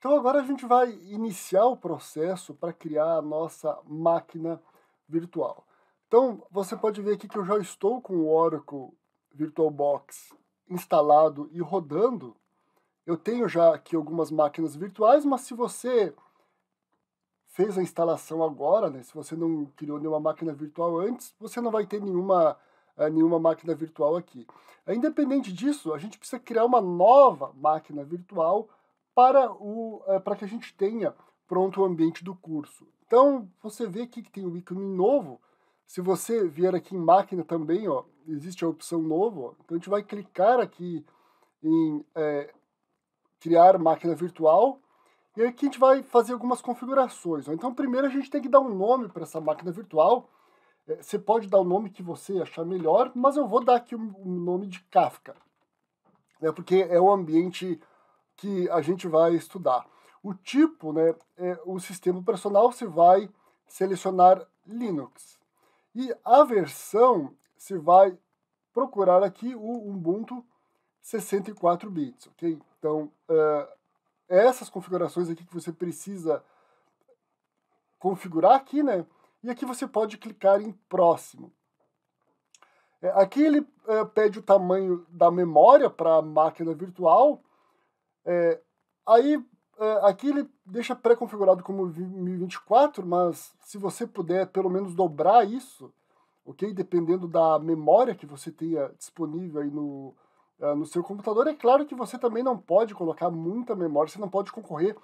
Então agora a gente vai iniciar o processo para criar a nossa máquina virtual. Então você pode ver aqui que eu já estou com o Oracle VirtualBox instalado e rodando. Eu tenho já aqui algumas máquinas virtuais, mas se você fez a instalação agora, né, se você não criou nenhuma máquina virtual antes, você não vai ter nenhuma, eh, nenhuma máquina virtual aqui. Independente disso, a gente precisa criar uma nova máquina virtual para, o, eh, para que a gente tenha pronto o ambiente do curso. Então, você vê aqui que tem o ícone novo. Se você vier aqui em máquina também, ó, existe a opção novo. Ó. Então, a gente vai clicar aqui em é, criar máquina virtual. E aqui a gente vai fazer algumas configurações. Ó. Então, primeiro a gente tem que dar um nome para essa máquina virtual. É, você pode dar o nome que você achar melhor, mas eu vou dar aqui o um, um nome de Kafka. Né, porque é o um ambiente que a gente vai estudar. O tipo, né, é, o sistema operacional se vai selecionar Linux. E a versão se vai procurar aqui o Ubuntu 64 bits, ok? Então, uh, essas configurações aqui que você precisa configurar aqui, né? E aqui você pode clicar em próximo. É, aqui ele é, pede o tamanho da memória para a máquina virtual é, aí é, aqui ele deixa pré-configurado como 1024, mas se você puder pelo menos dobrar isso, ok? Dependendo da memória que você tenha disponível aí no, é, no seu computador, é claro que você também não pode colocar muita memória, você não pode concorrer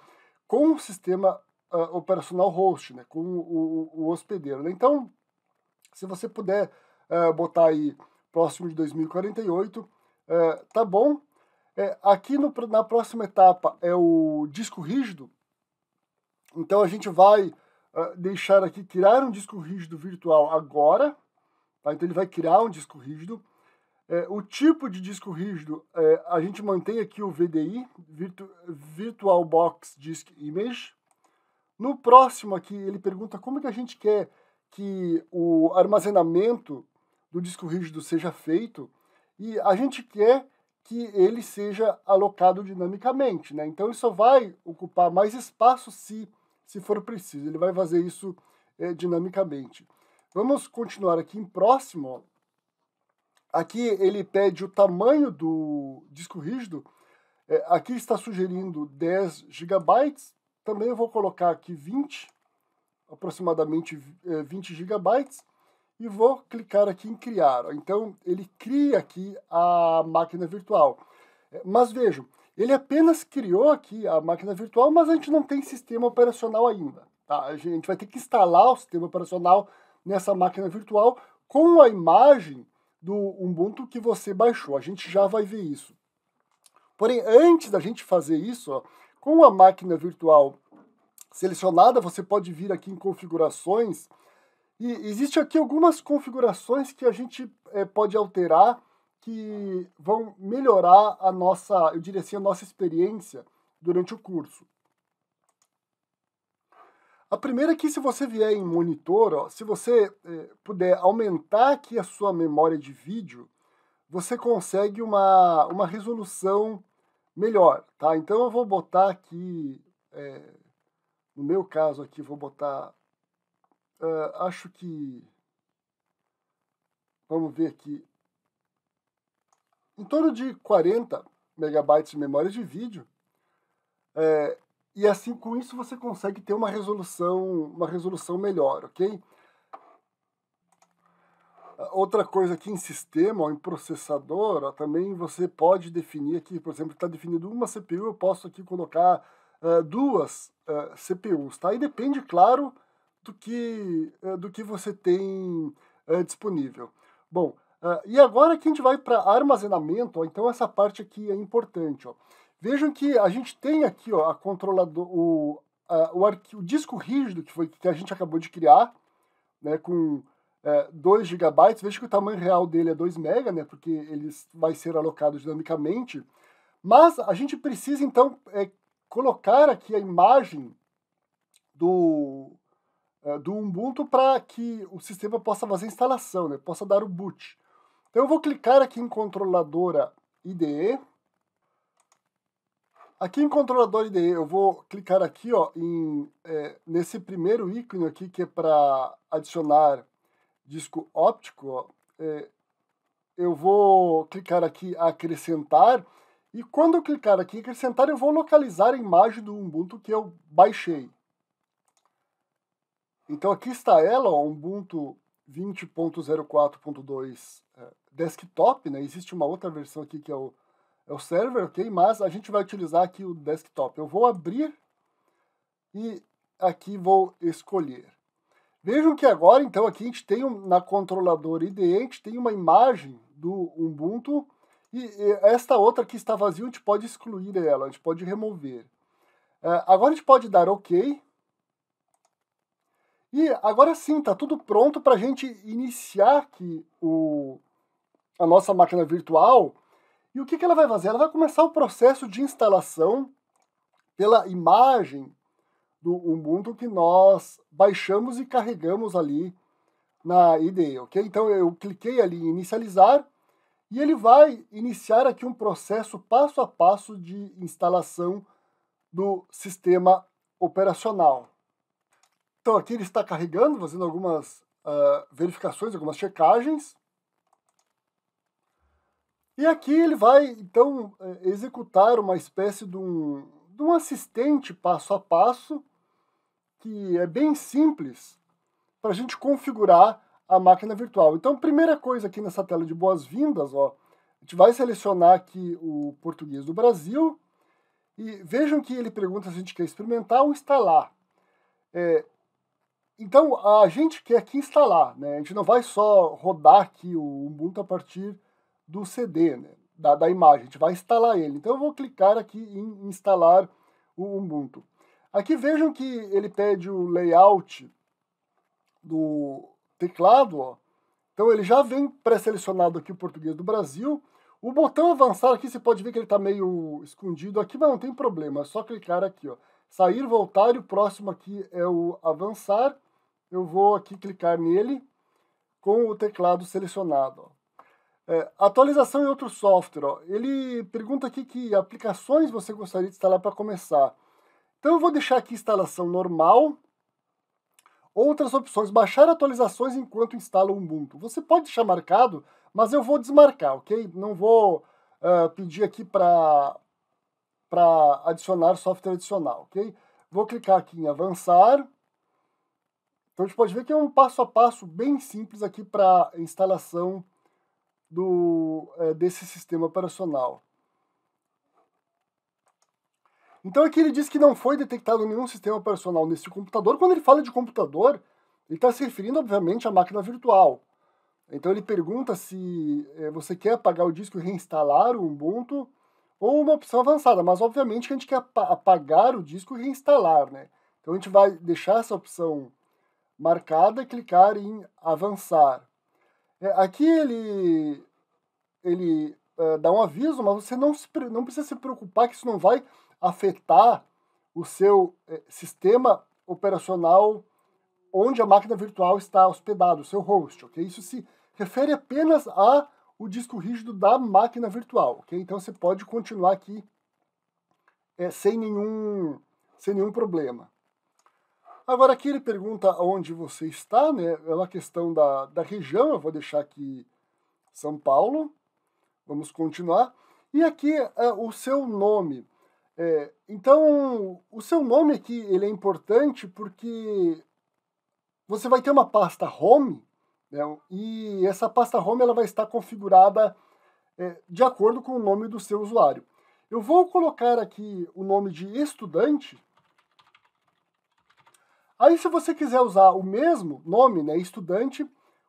com o sistema uh, operacional host, né? Com o, o, o hospedeiro. Né? Então, se você puder uh, botar aí próximo de 2048, uh, tá bom. É, aqui no, na próxima etapa é o disco rígido. Então a gente vai uh, deixar aqui criar um disco rígido virtual agora. Tá? Então ele vai criar um disco rígido. É, o tipo de disco rígido, é, a gente mantém aqui o VDI, Virtu Virtual Box Disk Image. No próximo aqui, ele pergunta como que a gente quer que o armazenamento do disco rígido seja feito. E a gente quer que ele seja alocado dinamicamente, né? Então ele só vai ocupar mais espaço se, se for preciso, ele vai fazer isso é, dinamicamente. Vamos continuar aqui em próximo. Aqui ele pede o tamanho do disco rígido. É, aqui está sugerindo 10 GB. Também eu vou colocar aqui 20, aproximadamente 20 é, GB e vou clicar aqui em criar. Então ele cria aqui a máquina virtual. É, mas vejam, ele apenas criou aqui a máquina virtual, mas a gente não tem sistema operacional ainda. Tá? A gente vai ter que instalar o sistema operacional nessa máquina virtual com a imagem do Ubuntu que você baixou. A gente já vai ver isso. Porém, antes da gente fazer isso, ó, com a máquina virtual selecionada, você pode vir aqui em configurações e existe aqui algumas configurações que a gente é, pode alterar que vão melhorar a nossa, eu diria assim, a nossa experiência durante o curso. A primeira é que se você vier em monitor, ó, se você é, puder aumentar aqui a sua memória de vídeo, você consegue uma, uma resolução melhor, tá? Então eu vou botar aqui, é, no meu caso aqui, vou botar Uh, acho que vamos ver aqui em torno de 40 megabytes de memória de vídeo é, e assim com isso você consegue ter uma resolução uma resolução melhor ok ah, outra coisa aqui em sistema ou em processador ó, também você pode definir aqui por exemplo está definido uma CPU eu posso aqui colocar uh, duas uh, CPUs tá e depende claro do que, eh, do que você tem eh, disponível. Bom, uh, e agora que a gente vai para armazenamento, ó, então essa parte aqui é importante. Ó. Vejam que a gente tem aqui ó, a controlador, o, o, arquivo, o disco rígido que, foi, que a gente acabou de criar, né, com é, 2 GB, veja que o tamanho real dele é 2 MB, né, porque ele vai ser alocado dinamicamente, mas a gente precisa, então, é, colocar aqui a imagem do, é, do Ubuntu para que o sistema possa fazer a instalação, né, possa dar o boot. Então eu vou clicar aqui em controladora IDE. Aqui em controladora IDE eu vou clicar aqui ó, em, é, nesse primeiro ícone aqui que é para adicionar disco óptico. Ó, é, eu vou clicar aqui acrescentar e quando eu clicar aqui em acrescentar eu vou localizar a imagem do Ubuntu que eu baixei. Então aqui está ela, ó, Ubuntu 20.04.2 é, desktop, né? Existe uma outra versão aqui que é o, é o server, ok? Mas a gente vai utilizar aqui o desktop. Eu vou abrir e aqui vou escolher. Vejam que agora, então, aqui a gente tem um, na controladora IDE, a gente tem uma imagem do Ubuntu e, e esta outra que está vazia, a gente pode excluir ela, a gente pode remover. É, agora a gente pode dar OK, e agora sim, está tudo pronto para a gente iniciar aqui o, a nossa máquina virtual. E o que, que ela vai fazer? Ela vai começar o processo de instalação pela imagem do Ubuntu que nós baixamos e carregamos ali na IDE, ok? Então eu cliquei ali em inicializar e ele vai iniciar aqui um processo passo a passo de instalação do sistema operacional. Então aqui ele está carregando, fazendo algumas uh, verificações, algumas checagens. E aqui ele vai, então, eh, executar uma espécie de um, de um assistente passo a passo, que é bem simples, para a gente configurar a máquina virtual. Então, primeira coisa aqui nessa tela de boas-vindas, ó, a gente vai selecionar aqui o português do Brasil, e vejam que ele pergunta se a gente quer experimentar ou instalar. É, então, a gente quer aqui instalar, né? A gente não vai só rodar aqui o Ubuntu a partir do CD, né? da, da imagem, a gente vai instalar ele. Então, eu vou clicar aqui em instalar o Ubuntu. Aqui vejam que ele pede o layout do teclado, ó. Então, ele já vem pré-selecionado aqui o português do Brasil. O botão avançar aqui, você pode ver que ele está meio escondido aqui, mas não tem problema, é só clicar aqui, ó. Sair, voltar e o próximo aqui é o avançar eu vou aqui clicar nele com o teclado selecionado. É, atualização em outro software. Ó. Ele pergunta aqui que aplicações você gostaria de instalar para começar. Então eu vou deixar aqui instalação normal. Outras opções, baixar atualizações enquanto instala o Ubuntu. Você pode deixar marcado, mas eu vou desmarcar, ok? Não vou uh, pedir aqui para adicionar software adicional, ok? Vou clicar aqui em avançar. Então a gente pode ver que é um passo a passo bem simples aqui para a instalação do, é, desse sistema operacional. Então aqui ele diz que não foi detectado nenhum sistema operacional nesse computador. Quando ele fala de computador, ele está se referindo, obviamente, à máquina virtual. Então ele pergunta se é, você quer apagar o disco e reinstalar o Ubuntu, ou uma opção avançada, mas obviamente que a gente quer apagar o disco e reinstalar, né? Então a gente vai deixar essa opção marcada, clicar em avançar. É, aqui ele, ele é, dá um aviso, mas você não, se, não precisa se preocupar que isso não vai afetar o seu é, sistema operacional onde a máquina virtual está hospedada, o seu host, ok? Isso se refere apenas a o disco rígido da máquina virtual, ok? Então você pode continuar aqui é, sem, nenhum, sem nenhum problema. Agora aqui ele pergunta onde você está, né? É uma questão da, da região, eu vou deixar aqui São Paulo. Vamos continuar. E aqui é o seu nome. É, então, o seu nome aqui ele é importante porque você vai ter uma pasta home né, e essa pasta home ela vai estar configurada é, de acordo com o nome do seu usuário. Eu vou colocar aqui o nome de estudante Aí, se você quiser usar o mesmo nome, né, estudante,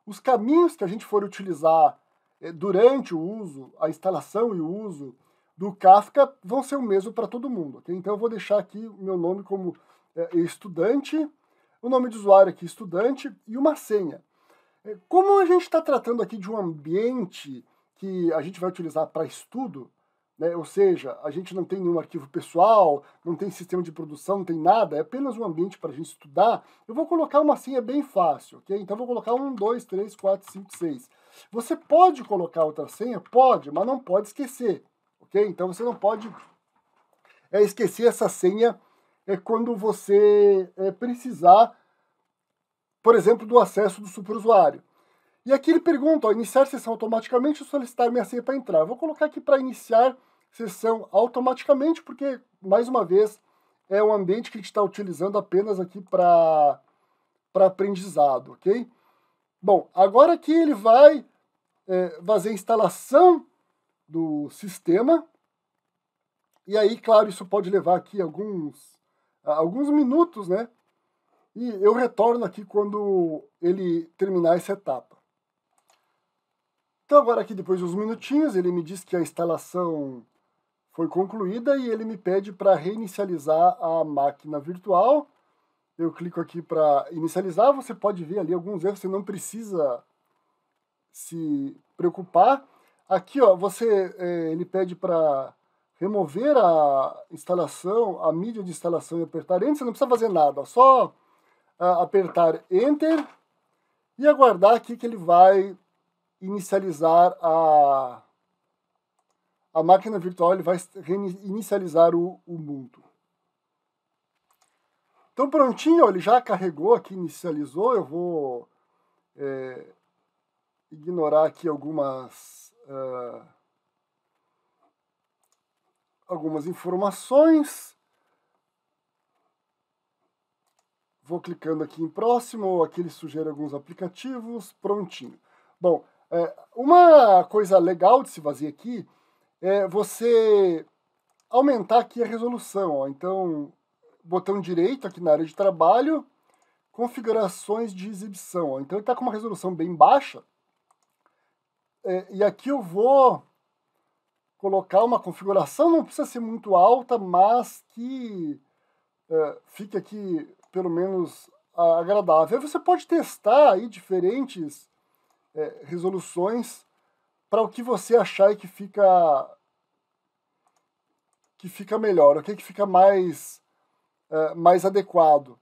os caminhos que a gente for utilizar eh, durante o uso, a instalação e o uso do Kafka vão ser o mesmo para todo mundo. Okay? Então, eu vou deixar aqui o meu nome como eh, estudante, o nome de usuário aqui, estudante, e uma senha. Eh, como a gente está tratando aqui de um ambiente que a gente vai utilizar para estudo, né? Ou seja, a gente não tem nenhum arquivo pessoal, não tem sistema de produção, não tem nada, é apenas um ambiente para a gente estudar. Eu vou colocar uma senha bem fácil, ok? Então vou colocar 1, 2, 3, 4, 5, 6. Você pode colocar outra senha? Pode, mas não pode esquecer, ok? Então você não pode é, esquecer essa senha é, quando você é, precisar, por exemplo, do acesso do superusuário. E aqui ele pergunta, ó, iniciar sessão automaticamente ou solicitar minha senha para entrar? Eu vou colocar aqui para iniciar sessão automaticamente, porque, mais uma vez, é um ambiente que a gente está utilizando apenas aqui para aprendizado, ok? Bom, agora que ele vai é, fazer a instalação do sistema, e aí, claro, isso pode levar aqui alguns, alguns minutos, né? E eu retorno aqui quando ele terminar essa etapa. Então agora aqui, depois de uns minutinhos, ele me diz que a instalação foi concluída e ele me pede para reinicializar a máquina virtual. Eu clico aqui para inicializar, você pode ver ali alguns erros, você não precisa se preocupar. Aqui, ó, você, é, ele pede para remover a instalação, a mídia de instalação e apertar Enter, você não precisa fazer nada, só apertar Enter e aguardar aqui que ele vai inicializar a a máquina virtual ele vai inicializar o, o mundo. Então prontinho, ele já carregou aqui, inicializou, eu vou é, ignorar aqui algumas, uh, algumas informações. Vou clicando aqui em próximo, aqui ele sugere alguns aplicativos, prontinho. Bom, é, uma coisa legal de se fazer aqui é você aumentar aqui a resolução. Ó. Então, botão direito aqui na área de trabalho, configurações de exibição. Ó. Então, ele está com uma resolução bem baixa. É, e aqui eu vou colocar uma configuração, não precisa ser muito alta, mas que é, fique aqui pelo menos agradável. você pode testar aí diferentes é, resoluções para o que você achar que fica que fica melhor, o que que fica mais é, mais adequado.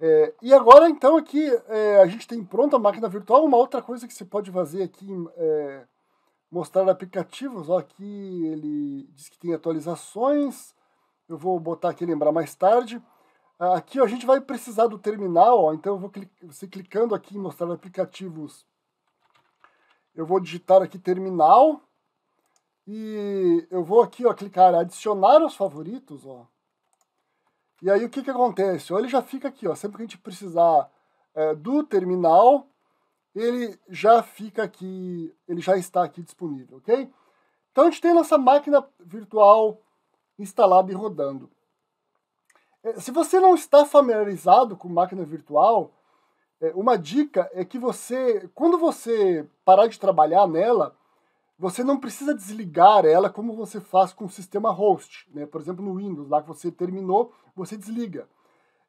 É, e agora então aqui é, a gente tem pronta a máquina virtual. Uma outra coisa que você pode fazer aqui é, mostrar aplicativos. Ó, aqui ele diz que tem atualizações. Eu vou botar aqui lembrar mais tarde. Aqui ó, a gente vai precisar do terminal, ó, então eu vou você clicando aqui em mostrar aplicativos eu vou digitar aqui terminal e eu vou aqui, ó, clicar adicionar os favoritos, ó. E aí o que que acontece? Ó, ele já fica aqui, ó, sempre que a gente precisar é, do terminal, ele já fica aqui, ele já está aqui disponível, ok? Então a gente tem a nossa máquina virtual instalada e rodando. É, se você não está familiarizado com máquina virtual, é, uma dica é que você, quando você parar de trabalhar nela, você não precisa desligar ela como você faz com o sistema host, né? Por exemplo, no Windows, lá que você terminou, você desliga.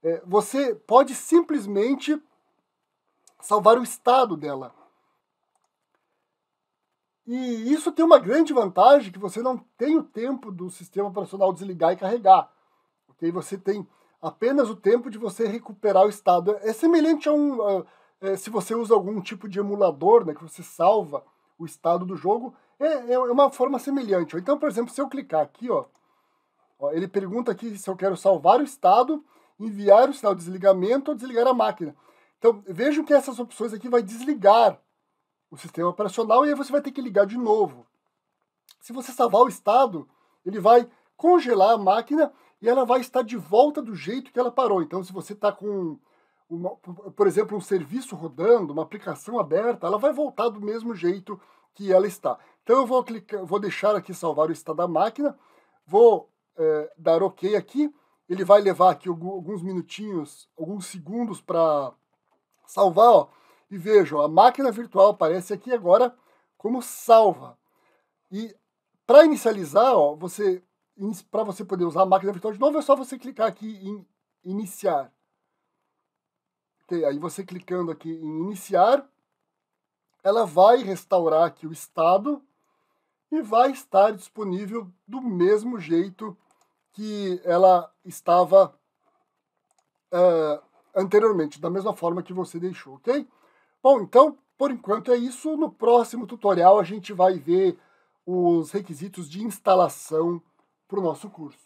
É, você pode simplesmente salvar o estado dela. E isso tem uma grande vantagem que você não tem o tempo do sistema operacional desligar e carregar. Ok? Você tem apenas o tempo de você recuperar o estado. É semelhante a um. é, se você usa algum tipo de emulador, né, que você salva o estado do jogo, é, é uma forma semelhante. Então, por exemplo, se eu clicar aqui, ó, ó ele pergunta aqui se eu quero salvar o estado, enviar o sinal de desligamento ou desligar a máquina. Então, veja que essas opções aqui vai desligar o sistema operacional e aí você vai ter que ligar de novo. Se você salvar o estado, ele vai congelar a máquina e ela vai estar de volta do jeito que ela parou. Então, se você está com, uma, por exemplo, um serviço rodando, uma aplicação aberta, ela vai voltar do mesmo jeito que ela está. Então, eu vou, clicar, vou deixar aqui salvar o estado da máquina, vou é, dar OK aqui. Ele vai levar aqui alguns minutinhos, alguns segundos para salvar. Ó. E vejam, a máquina virtual aparece aqui agora como salva. E para inicializar, ó, você para você poder usar a máquina virtual de novo, é só você clicar aqui em iniciar. Okay, aí você clicando aqui em iniciar, ela vai restaurar aqui o estado e vai estar disponível do mesmo jeito que ela estava uh, anteriormente, da mesma forma que você deixou, ok? Bom, então, por enquanto é isso. No próximo tutorial a gente vai ver os requisitos de instalação para o nosso curso.